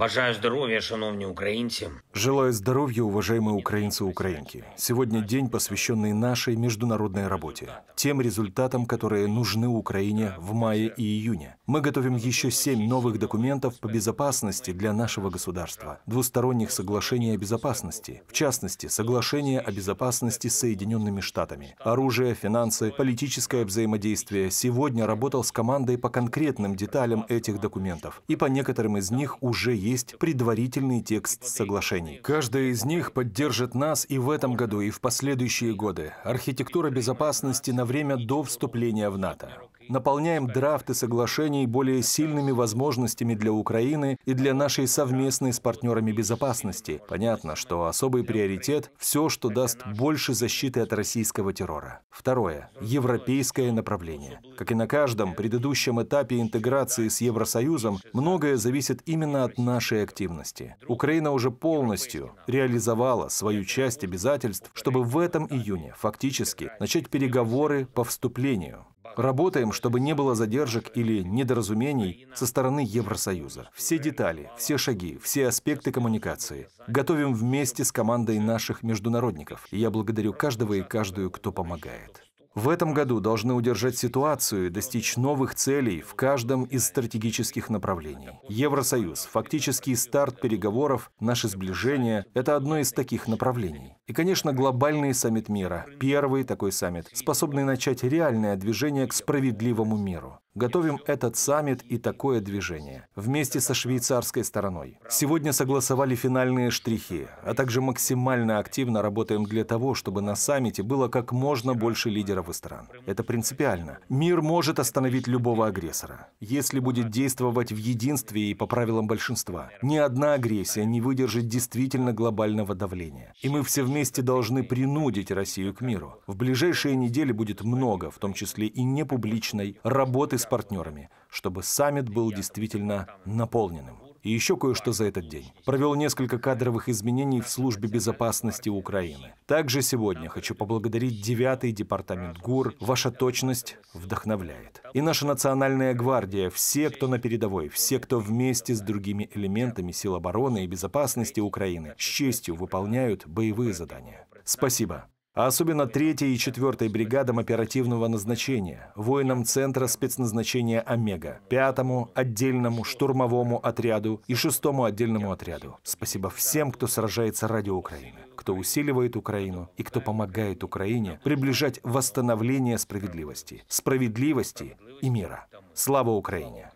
Бажаю здоровья, шановные украинцы. Желаю здоровья, уважаемые украинцы украинки. Сегодня день, посвященный нашей международной работе, тем результатам, которые нужны Украине в мае и июне. Мы готовим еще семь новых документов по безопасности для нашего государства, двусторонних соглашений о безопасности, в частности, соглашение о безопасности с Соединенными Штатами, оружие, финансы, политическое взаимодействие. Сегодня работал с командой по конкретным деталям этих документов, и по некоторым из них уже есть есть предварительный текст соглашений. Каждая из них поддержит нас и в этом году, и в последующие годы. Архитектура безопасности на время до вступления в НАТО наполняем драфты соглашений более сильными возможностями для Украины и для нашей совместной с партнерами безопасности. Понятно, что особый приоритет – все, что даст больше защиты от российского террора. Второе – европейское направление. Как и на каждом предыдущем этапе интеграции с Евросоюзом, многое зависит именно от нашей активности. Украина уже полностью реализовала свою часть обязательств, чтобы в этом июне фактически начать переговоры по вступлению Работаем, чтобы не было задержек или недоразумений со стороны Евросоюза. Все детали, все шаги, все аспекты коммуникации готовим вместе с командой наших международников. И я благодарю каждого и каждую, кто помогает. В этом году должны удержать ситуацию и достичь новых целей в каждом из стратегических направлений. Евросоюз, фактический старт переговоров, наше сближение – это одно из таких направлений. И, конечно, глобальный саммит мира, первый такой саммит, способный начать реальное движение к справедливому миру. Готовим этот саммит и такое движение вместе со швейцарской стороной. Сегодня согласовали финальные штрихи, а также максимально активно работаем для того, чтобы на саммите было как можно больше лидеров и стран. Это принципиально. Мир может остановить любого агрессора, если будет действовать в единстве и по правилам большинства. Ни одна агрессия не выдержит действительно глобального давления. И мы все вместе должны принудить Россию к миру. В ближайшие недели будет много, в том числе и непубличной, работы с партнерами, чтобы саммит был действительно наполненным. И еще кое-что за этот день. Провел несколько кадровых изменений в службе безопасности Украины. Также сегодня хочу поблагодарить 9-й департамент ГУР. Ваша точность вдохновляет. И наша национальная гвардия, все, кто на передовой, все, кто вместе с другими элементами сил обороны и безопасности Украины с честью выполняют боевые задания. Спасибо а особенно 3 и 4 бригадам оперативного назначения, воинам Центра спецназначения «Омега», 5 отдельному штурмовому отряду и 6 отдельному отряду. Спасибо всем, кто сражается ради Украины, кто усиливает Украину и кто помогает Украине приближать восстановление справедливости, справедливости и мира. Слава Украине!